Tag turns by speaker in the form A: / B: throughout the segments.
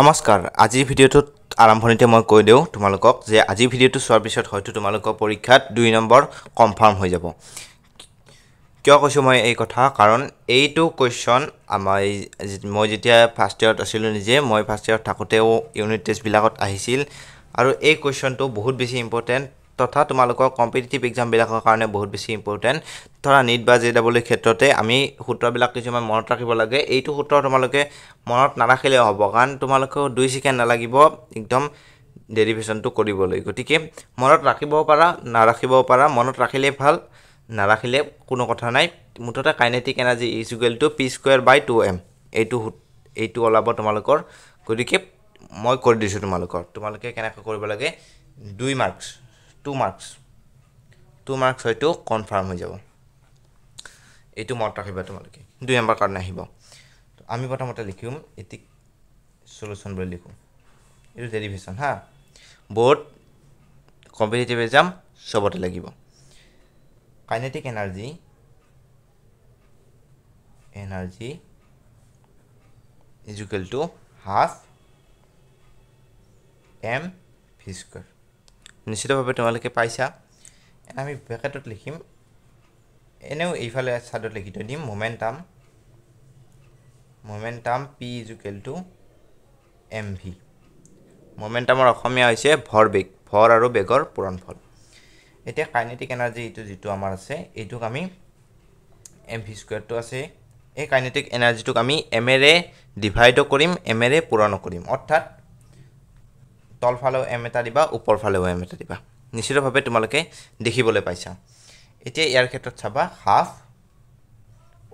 A: নমস্কাৰ আজিৰ ভিডিঅ'টোত আৰম্ভণিতে মই কৈ দিওঁ তোমালোকক যে আজিৰ ভিডিঅ'টো চোৱাৰ পিছত হয়তো তোমালোকৰ পৰীক্ষাত দুই নম্বৰ কনফাৰ্ম হৈ যাব কিয় কৈছোঁ মই এই কথা কাৰণ এইটো কুৱেশ্যন আমাৰ মই যেতিয়া ফাৰ্ষ্ট ইয়াৰত আছিলোঁ নিজে মই ফাৰ্ষ্ট ইয়াৰত থাকোঁতেও ইউনিট টেষ্টবিলাকত আহিছিল আৰু এই কুৱেশ্যনটো বহুত বেছি ইম্পৰ্টেণ্ট তথা তোমালোকৰ কম্পিটিটিভ এক্সামবিলাকৰ কাৰণে বহুত বেছি ইম্পৰ্টেণ্ট ধৰা নীট বা জে ডাবলৰ ক্ষেত্ৰতে আমি সূত্ৰবিলাক কিছুমান মনত ৰাখিব লাগে এইটো সূত্ৰ তোমালোকে মনত নাৰাখিলেও হ'ব কাৰণ তোমালোকেও দুই ছেকেণ্ড নালাগিব একদম ডেৰিভেশ্যনটো কৰিবলৈ গতিকে মনত ৰাখিব পাৰা নাৰাখিব পাৰা মনত ৰাখিলেই ভাল নাৰাখিলে কোনো কথা নাই মুঠতে kinetic energy is equal to P square by two M এইটো এইটো ওলাব তোমালোকৰ গতিকে মই কৰি দিছোঁ তোমালোকৰ তোমালোকে কেনেকৈ কৰিব লাগে দুই marks two marks two marks হয়তো কনফাৰ্ম হৈ যাব এইটো মনত ৰাখিবা তোমালোকে দুই নম্বৰ কাৰণে আহিব আমি প্ৰথমতে লিখিম এটি চলুচন বুলি লিখোঁ এইটো ডেৰিভেশ্যন হা বহুত কম্পিটেটিভ এক্সাম চবতে লাগিব kinetic energy energy equal to half M ফিজিকৰ নিশ্চিতভাৱে তোমালোকে পাইছা আমি ব্ৰেকেটত লিখিম এনেও এইফালে ছাইডত লিখি থৈ দিম momentum momentum P equal to M V মোমেণ্টামৰ অসমীয়া হৈছে ভৰ বেগ ভৰ আৰু বেগৰ পূৰণ ফল এতিয়া কাইনেটিক এনাৰ্জি এইটো যিটো আমাৰ আছে এইটোক আমি এম ভি স্কুৱেৰটো আছে এই কাইনেটিক এনাৰ্জিটোক আমি এমেৰে ডিভাইডো কৰিম এমেৰে পূৰণ কৰিম অৰ্থাৎ তলফালেও এম এটা দিবা ফালেও এম এটা দিবা নিশ্চিতভাৱে তোমালোকে দেখিবলৈ পাইছা এতিয়া ইয়াৰ ক্ষেত্ৰত চাবা হাফ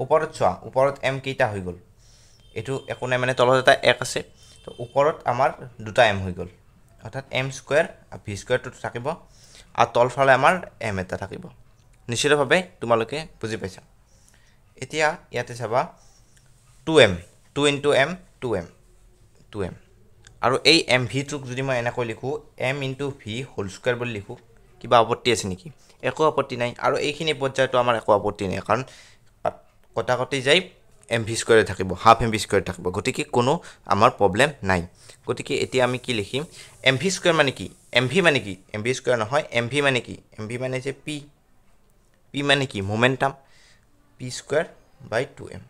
A: ওপৰত চোৱা ওপৰত এম কেইটা হৈ গ'ল এইটো একো নাই মানে তলত এটা এক আছে তো ওপৰত আমাৰ দুটা এম হৈ গ'ল অৰ্থাৎ এম স্কুৱেৰ আৰু ভি স্কুৱেৰটো থাকিব আৰু তলফালে আমাৰ এম এটা থাকিব নিশ্চিতভাৱে তোমালোকে বুজি পাইছা এতিয়া ইয়াতে চাবা two M two in two M two M two M আৰু এই এম ভিটোক যদি মই এনেকৈ লিখোঁ M into V whole square বুলি লিখোঁ কিবা আপত্তি আছে নেকি একো আপত্তি নাই আৰু এইখিনি পৰ্যায়তো আমাৰ একো আপত্তি নাই কাৰণ কটা কটি যাই এম ভি স্কুৱেৰে থাকিব হাফ এম ভি স্কোৱাৰে থাকিব গতিকে কোনো আমাৰ প্ৰব্লেম নাই গতিকে এতিয়া আমি কি লিখিম এম ভি স্কুৱেৰ মানে কি এম ভি মানে কি এম ভি স্কুৱেৰ নহয় এম ভি মানে কি এম ভি মানে যে পি পি মানে কি momentum P square by two M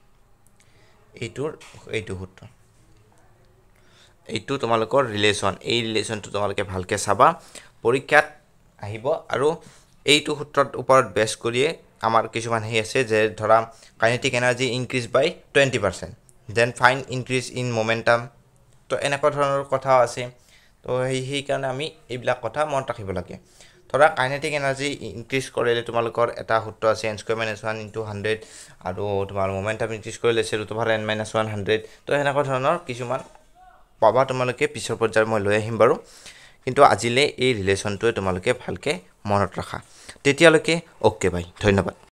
A: এইটোৰ এইটো সূত্ৰ এইটো তোমালোকৰ ৰিলেশ্যন এই ৰিলেশ্যনটো তোমালোকে ভালকৈ চাবা পৰীক্ষাত আহিব আৰু এইটো সূত্ৰত ওপৰত বেচ কৰিয়ে আমাৰ কিছুমান হেৰি আছে যে ধৰা kinetic energy increase by twenty percent then find increase in momentum তো এনেকুৱা ধৰণৰ কথাও আছে তো সেই সেইকাৰণে আমি এইবিলাক কথা মনত ৰাখিব লাগে ধৰা কাইনেটিক এনাৰ্জি ইনক্ৰিজ কৰিলে তোমালোকৰ এটা সূত্ৰ আছে n square minus one into hundred আৰু তোমাৰ ম'মেণ্টাম ইনক্ৰিজ কৰিলে চেৰু তোমাৰ এন মাইনাছ ওৱান হাণ্ড্ৰেড তো সেনেকুৱা ধৰণৰ কিছুমান পাবা তোমালোকে পিছৰ পৰ্যায়ত মই লৈ আহিম বাৰু কিন্তু আজিলৈ এই ৰিলেশ্যনটোৱে তোমালোকে ভালকৈ মনত ৰাখা তেতিয়ালৈকে অ'কে বাই ধন্যবাদ